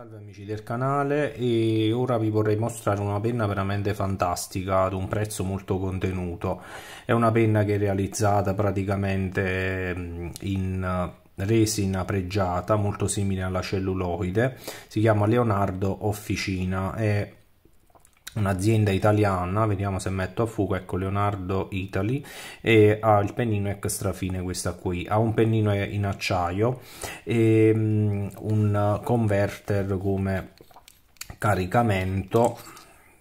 Salve amici del canale e ora vi vorrei mostrare una penna veramente fantastica ad un prezzo molto contenuto. È una penna che è realizzata praticamente mm, in eh, resina pregiata molto simile alla celluloide, si chiama Leonardo Officina, è un'azienda italiana, vediamo se metto a fuoco, ecco Leonardo Italy, e ha il pennino extra fine questa qui, ha un pennino in acciaio e um, un converter come caricamento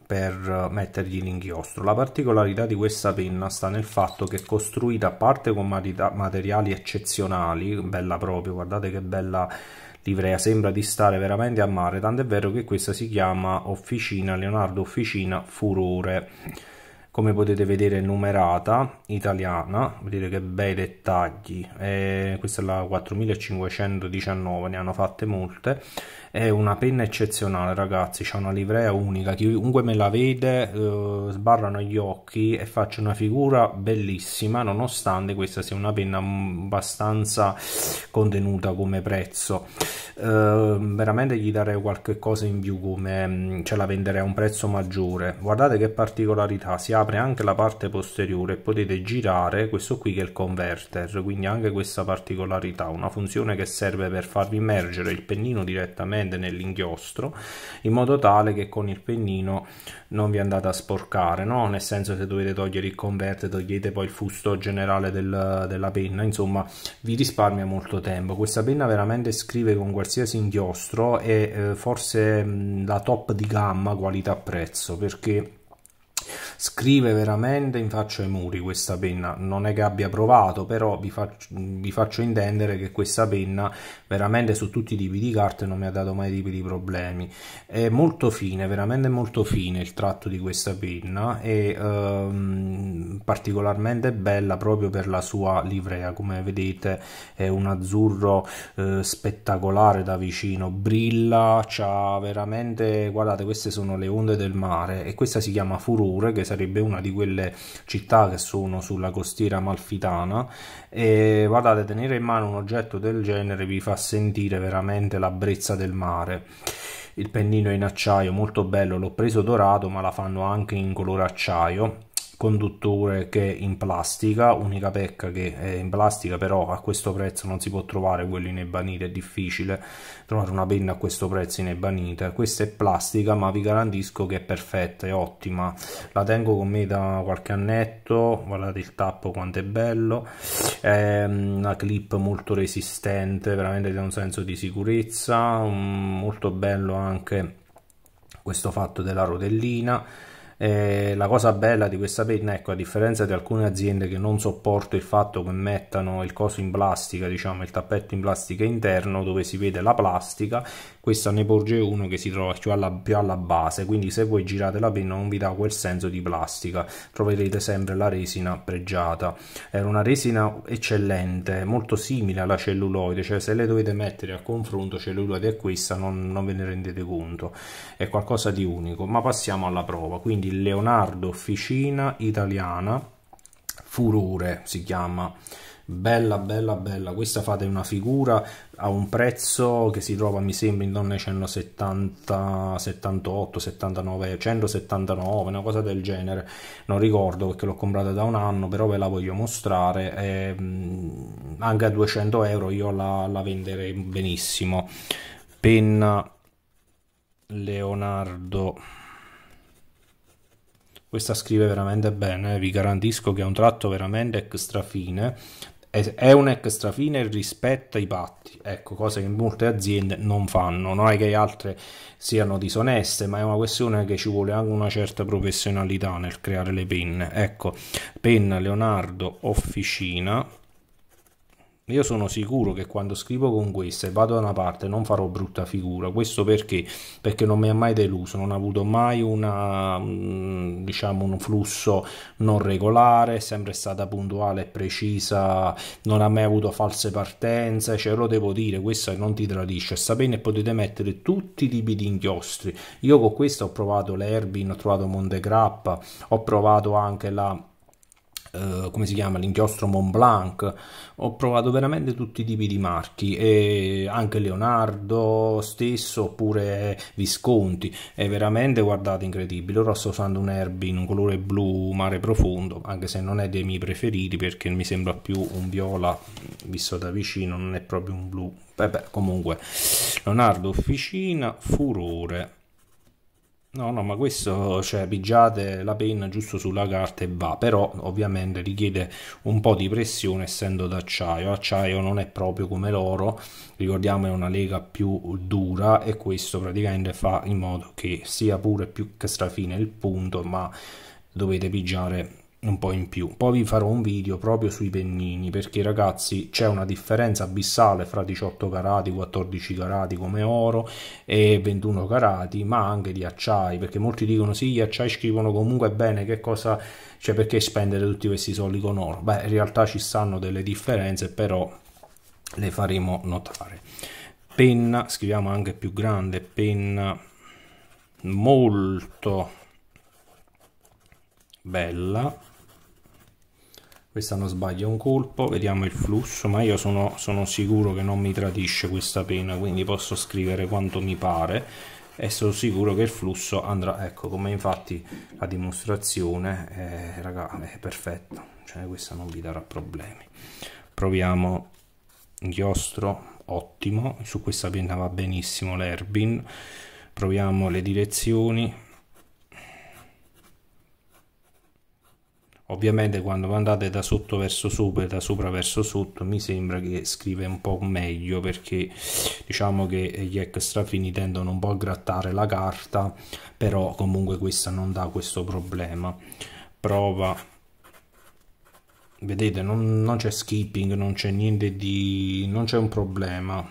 per mettergli l'inchiostro. La particolarità di questa penna sta nel fatto che è costruita a parte con materiali eccezionali, bella proprio, guardate che bella Livrea sembra di stare veramente a mare, tant'è vero che questa si chiama Officina, Leonardo Officina Furore come potete vedere numerata italiana vedete che bei dettagli eh, questa è la 4519 ne hanno fatte molte è una penna eccezionale ragazzi c'è una livrea unica chiunque me la vede eh, sbarrano gli occhi e faccio una figura bellissima nonostante questa sia una penna mm, abbastanza contenuta come prezzo eh, veramente gli darei qualche cosa in più come mm, ce la venderei a un prezzo maggiore guardate che particolarità si apre apre anche la parte posteriore e potete girare questo qui che è il converter quindi anche questa particolarità una funzione che serve per farvi immergere il pennino direttamente nell'inchiostro in modo tale che con il pennino non vi andate a sporcare no? nel senso se dovete togliere il converter togliete poi il fusto generale del, della penna insomma vi risparmia molto tempo questa penna veramente scrive con qualsiasi inchiostro e eh, forse mh, la top di gamma qualità prezzo perché scrive veramente in faccia ai muri questa penna non è che abbia provato però vi faccio, vi faccio intendere che questa penna veramente su tutti i tipi di carte non mi ha dato mai tipi di problemi è molto fine veramente molto fine il tratto di questa penna e ehm, particolarmente bella proprio per la sua livrea come vedete è un azzurro eh, spettacolare da vicino brilla c'ha veramente guardate queste sono le onde del mare e questa si chiama furore che sarebbe una di quelle città che sono sulla costiera malfitana e guardate tenere in mano un oggetto del genere vi fa sentire veramente la brezza del mare il pennino è in acciaio molto bello l'ho preso dorato ma la fanno anche in colore acciaio conduttore che è in plastica, unica pecca che è in plastica, però a questo prezzo non si può trovare quello in ebanite, è difficile trovare una penna a questo prezzo in ebanite. Questa è plastica, ma vi garantisco che è perfetta, è ottima. La tengo con me da qualche annetto, guardate il tappo quanto è bello, è una clip molto resistente, veramente da un senso di sicurezza, mm, molto bello anche questo fatto della rotellina eh, la cosa bella di questa penna, ecco, a differenza di alcune aziende che non sopporto il fatto che mettano il coso in plastica, diciamo il tappeto in plastica interno dove si vede la plastica, questa ne porge uno che si trova più alla, più alla base, quindi se voi girate la penna non vi dà quel senso di plastica, troverete sempre la resina pregiata. Era una resina eccellente, molto simile alla celluloide, cioè se le dovete mettere a confronto celluloide e questa non, non ve ne rendete conto, è qualcosa di unico, ma passiamo alla prova, quindi di Leonardo Officina Italiana, Furore si chiama. Bella, bella, bella. Questa fate una figura a un prezzo che si trova, mi sembra, in donne 170, 78, 79, 179, una cosa del genere. Non ricordo perché l'ho comprata da un anno, però ve la voglio mostrare. E, mm, anche a 200 euro io la, la venderei benissimo. Penna Leonardo. Questa scrive veramente bene, vi garantisco che è un tratto veramente extrafine. È un extrafine e rispetta i patti, ecco, cosa che molte aziende non fanno. Non è che altre siano disoneste, ma è una questione che ci vuole anche una certa professionalità nel creare le penne. Ecco, penna Leonardo Officina io sono sicuro che quando scrivo con questa e vado da una parte non farò brutta figura. Questo perché? Perché non mi ha mai deluso, non ha avuto mai una, mm, diciamo, un flusso non regolare, è sempre stata puntuale e precisa, non ha mai avuto false partenze. Cioè, lo devo dire, questa non ti tradisce. Sta bene, potete mettere tutti i tipi di inchiostri. Io con questa ho provato l'Erbin, ho trovato Montegrappa, ho provato anche la eh, come si chiama, l'inchiostro Mont Blanc, ho provato veramente tutti i tipi di marchi, e anche Leonardo stesso oppure Visconti, è veramente, guardate, incredibile. Ora sto usando un Herbie in un colore blu mare profondo, anche se non è dei miei preferiti perché mi sembra più un viola visto da vicino, non è proprio un blu. Vabbè, comunque, Leonardo Officina, furore No, no, ma questo, cioè, pigiate la penna giusto sulla carta e va, però ovviamente richiede un po' di pressione essendo d'acciaio. Acciaio non è proprio come l'oro, ricordiamo è una lega più dura e questo praticamente fa in modo che sia pure più strafine il punto, ma dovete pigiare un po' in più. Poi vi farò un video proprio sui pennini perché ragazzi c'è una differenza abissale fra 18 carati, 14 carati come oro e 21 carati, ma anche gli acciai, perché molti dicono sì, gli acciai scrivono comunque bene, che cosa cioè perché spendere tutti questi soldi con oro? Beh, in realtà ci stanno delle differenze, però le faremo notare. Penna, scriviamo anche più grande, penna molto bella questa non sbaglia un colpo, vediamo il flusso, ma io sono, sono sicuro che non mi tradisce questa pena, quindi posso scrivere quanto mi pare e sono sicuro che il flusso andrà, ecco come infatti la dimostrazione è, eh, raga, è perfetta, cioè questa non vi darà problemi. Proviamo inchiostro, ottimo, su questa penna va benissimo l'Erbin, proviamo le direzioni, Ovviamente quando andate da sotto verso sopra e da sopra verso sotto mi sembra che scrive un po' meglio perché diciamo che gli extra fini tendono un po' a grattare la carta, però comunque questa non dà questo problema. Prova vedete non, non c'è skipping non c'è niente di non c'è un problema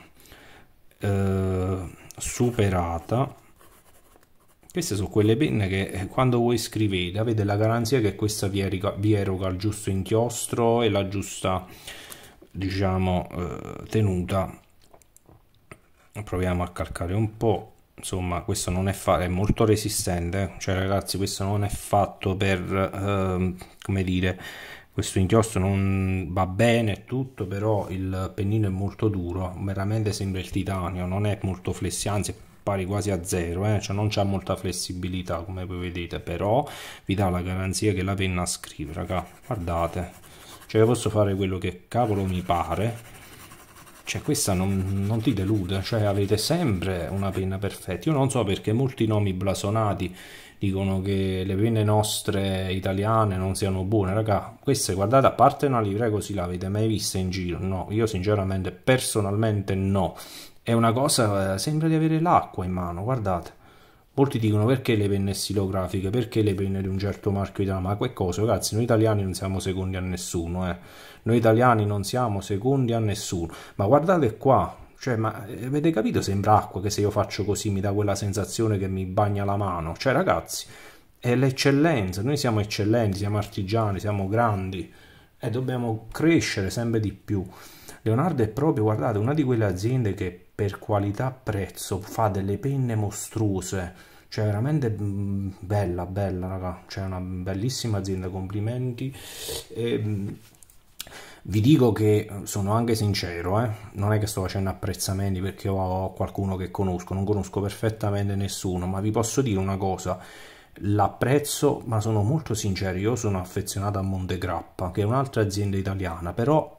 eh, superata queste sono quelle penne che eh, quando voi scrivete avete la garanzia che questa vi, erica, vi eroga il giusto inchiostro e la giusta diciamo eh, tenuta. Proviamo a calcare un po'. Insomma, questo non è fatto, è molto resistente, eh. cioè ragazzi, questo non è fatto per, eh, come dire, questo inchiostro non va bene tutto però il pennino è molto duro veramente sembra il titanio non è molto flessi anzi pari quasi a zero, eh? cioè non c'è molta flessibilità come voi vedete, però vi dà la garanzia che la penna scrive, raga, guardate, cioè posso fare quello che cavolo mi pare, cioè questa non, non, ti delude, cioè avete sempre una penna perfetta. Io non so perché molti nomi blasonati dicono che le penne nostre italiane non siano buone, raga, queste guardate, a parte una livrea così l'avete mai vista in giro? No, io sinceramente, personalmente no, è una cosa, eh, sembra di avere l'acqua in mano, guardate. Molti dicono perché le penne stilografiche, perché le penne di un certo marchio italiano, ma che cosa, ragazzi, noi italiani non siamo secondi a nessuno, eh. Noi italiani non siamo secondi a nessuno. Ma guardate qua, cioè, ma eh, avete capito? Sembra acqua che se io faccio così mi dà quella sensazione che mi bagna la mano. Cioè, ragazzi, è l'eccellenza, noi siamo eccellenti, siamo artigiani, siamo grandi e dobbiamo crescere sempre di più. Leonardo è proprio, guardate, una di quelle aziende che per qualità-prezzo fa delle penne mostruose, cioè veramente mm, bella, bella, raga, cioè una bellissima azienda, complimenti. E, ehm, vi dico che sono anche sincero, eh? non è che sto facendo apprezzamenti perché ho qualcuno che conosco, non conosco perfettamente nessuno, ma vi posso dire una cosa, l'apprezzo, ma sono molto sincero, io sono affezionato a Montegrappa, che è un'altra azienda italiana, però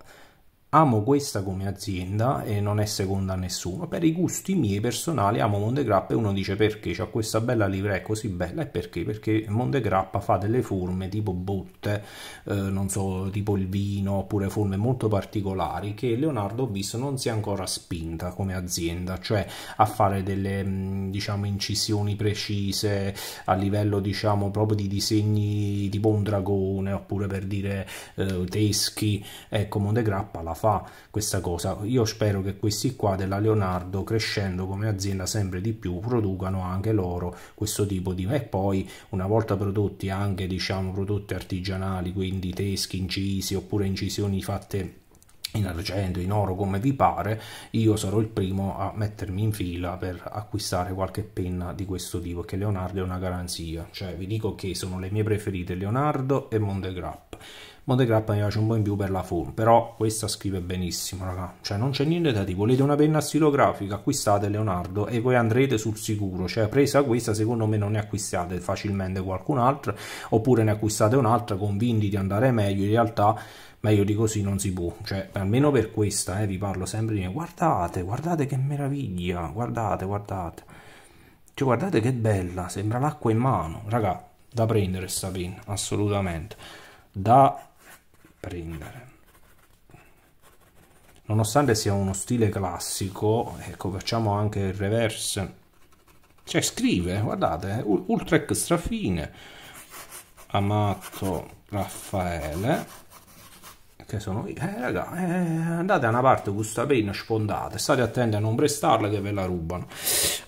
Amo questa come azienda e non è seconda a nessuno. Per i gusti miei personali amo Mondegrappa e uno dice perché, c'ha questa bella livrea è così bella e perché? Perché Mondegrappa fa delle forme tipo botte, eh, non so, tipo il vino, oppure forme molto particolari che Leonardo ho visto non si è ancora spinta come azienda, cioè a fare delle mm, diciamo incisioni precise a livello diciamo proprio di disegni tipo un dragone oppure per dire eh, teschi. Ecco, Mondegrappa la fa questa cosa. Io spero che questi qua della Leonardo, crescendo come azienda sempre di più, producano anche loro questo tipo di... E poi, una volta prodotti anche, diciamo, prodotti artigianali, quindi teschi incisi oppure incisioni fatte in argento, in oro, come vi pare, io sarò il primo a mettermi in fila per acquistare qualche penna di questo tipo, che Leonardo è una garanzia. Cioè, vi dico che sono le mie preferite Leonardo e Montegrappa. Montegrappa mi piace un po' in più per la forma, però questa scrive benissimo, raga. Cioè non c'è niente da dire, volete una penna stilografica, acquistate Leonardo e voi andrete sul sicuro, cioè presa questa secondo me non ne acquistate facilmente qualcun'altra, oppure ne acquistate un'altra convinti di andare meglio, in realtà meglio di così non si può, cioè almeno per questa eh, vi parlo sempre di me. guardate, guardate che meraviglia, guardate, guardate. Cioè, guardate che bella, sembra l'acqua in mano, raga, da prendere sta penna, assolutamente. Da prendere nonostante sia uno stile classico ecco facciamo anche il reverse cioè scrive guardate ultra extra fine amato raffaele che sono io eh raga eh, andate a una parte questa penna, sfondate state attenti a non prestarla che ve la rubano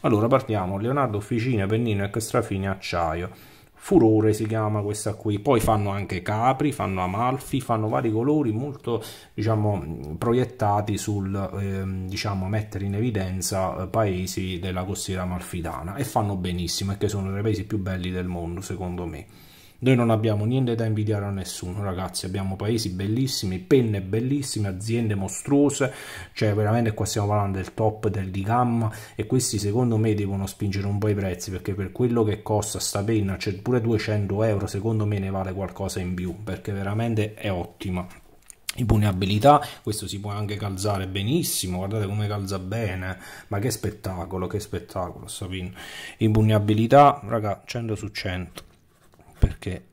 allora partiamo leonardo officina pennino extra fine acciaio Furore si chiama questa qui, poi fanno anche capri, fanno amalfi, fanno vari colori molto diciamo, proiettati sul eh, diciamo, mettere in evidenza eh, paesi della costiera amalfitana e fanno benissimo perché sono tra i paesi più belli del mondo secondo me. Noi non abbiamo niente da invidiare a nessuno, ragazzi. Abbiamo paesi bellissimi, penne bellissime, aziende mostruose. Cioè, veramente qua stiamo parlando del top del di gamma. E questi, secondo me, devono spingere un po' i prezzi. Perché per quello che costa sta penna, c'è cioè pure 200 euro, secondo me ne vale qualcosa in più. Perché veramente è ottima impugnabilità, questo si può anche calzare benissimo, guardate come calza bene, ma che spettacolo, che spettacolo sta pin. Impugnabilità, raga, 100 su 100 perché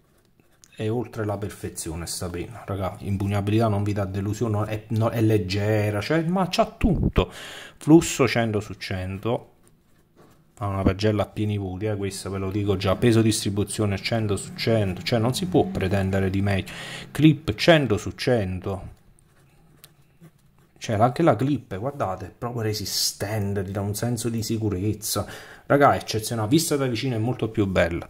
è oltre la perfezione sta Sabrina, raga, impugnabilità non vi dà delusione, è, no, è leggera, cioè, ma c'ha tutto, flusso 100 su 100, ha una pagella a pieni voti eh, questa ve lo dico già, peso distribuzione 100 su 100, cioè non si può pretendere di meglio, clip 100 su 100, cioè anche la clip, guardate, è proprio resistente, ti dà un senso di sicurezza, raga, eccezionale, vista da vicino è molto più bella,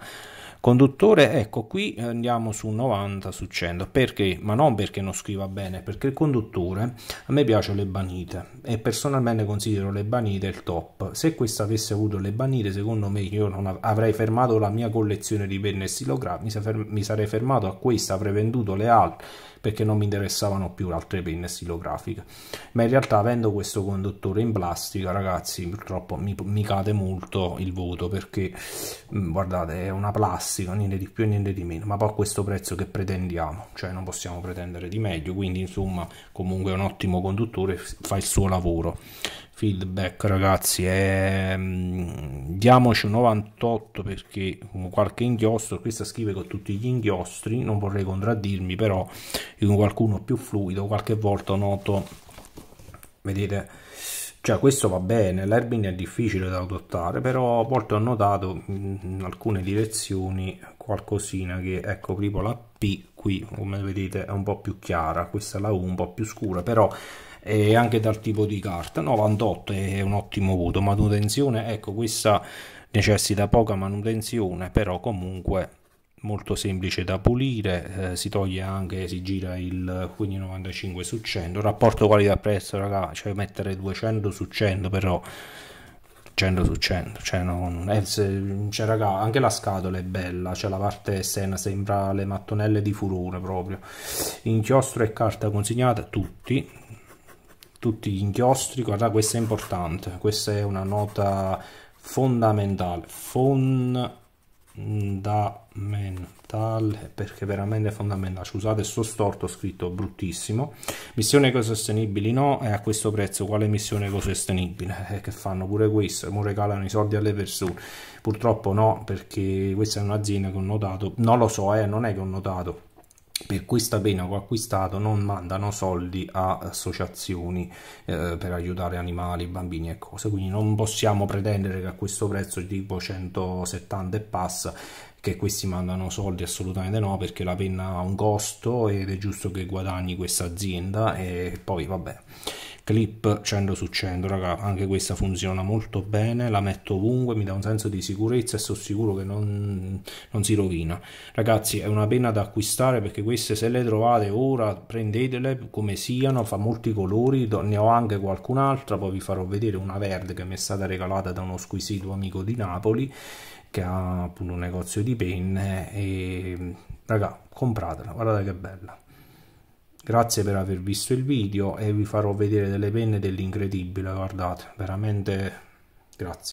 Conduttore, ecco qui andiamo su 90 su 100 perché? Ma non perché non scriva bene, perché il conduttore a me piace le banite e personalmente considero le banite il top. Se questa avesse avuto le banite, secondo me io non avrei fermato la mia collezione di penne e stilogrammi, mi sarei fermato a questa, avrei venduto le altre perché non mi interessavano più altre penne stilografiche ma in realtà avendo questo conduttore in plastica ragazzi purtroppo mi, mi cade molto il voto perché mm, guardate è una plastica niente di più e niente di meno ma poi a questo prezzo che pretendiamo cioè non possiamo pretendere di meglio quindi insomma comunque è un ottimo conduttore fa il suo lavoro feedback ragazzi eh, mm, diamoci un 98 perché con qualche inghiostro questa scrive con tutti gli inghiostri non vorrei contraddirmi però con qualcuno più fluido qualche volta noto vedete cioè questo va bene l'airbin è difficile da adottare però a volte ho notato mm, in alcune direzioni qualcosina che ecco tipo la P qui come vedete è un po' più chiara questa è la U un po' più scura però è anche dal tipo di carta 98 è un ottimo voto manutenzione ecco questa necessita poca manutenzione però comunque molto semplice da pulire eh, si toglie anche si gira il quindi 95 su 100 rapporto qualità prezzo ragazzi cioè mettere 200 su 100 però 100 su 100, cioè non, è, eh, se, cioè, raga, anche la scatola è bella, cioè la parte esterna sembra le mattonelle di furore proprio, inchiostro e carta consegnata, tutti, tutti gli inchiostri, guarda questo è importante, questa è una nota fondamentale, Fon fondamentale perché veramente fondamentale scusate sto storto ho scritto bruttissimo missione ecosostenibili no e a questo prezzo quale missione ecosostenibile eh, che fanno pure questo mo regalano i soldi alle persone purtroppo no perché questa è un'azienda che ho notato non lo so eh, non è che ho notato per questa pena che ho acquistato non mandano soldi a associazioni eh, per aiutare animali, bambini e cose, quindi non possiamo pretendere che a questo prezzo tipo 170 e passa che questi mandano soldi assolutamente no perché la penna ha un costo ed è giusto che guadagni questa azienda e poi vabbè clip 100 su 100 raga anche questa funziona molto bene la metto ovunque mi dà un senso di sicurezza e sono sicuro che non, non si rovina ragazzi è una pena da acquistare perché queste se le trovate ora prendetele come siano fa molti colori ne ho anche qualcun'altra poi vi farò vedere una verde che mi è stata regalata da uno squisito amico di Napoli che ha appunto un negozio di penne e raga compratela guardate che bella Grazie per aver visto il video e vi farò vedere delle penne dell'incredibile, guardate, veramente grazie.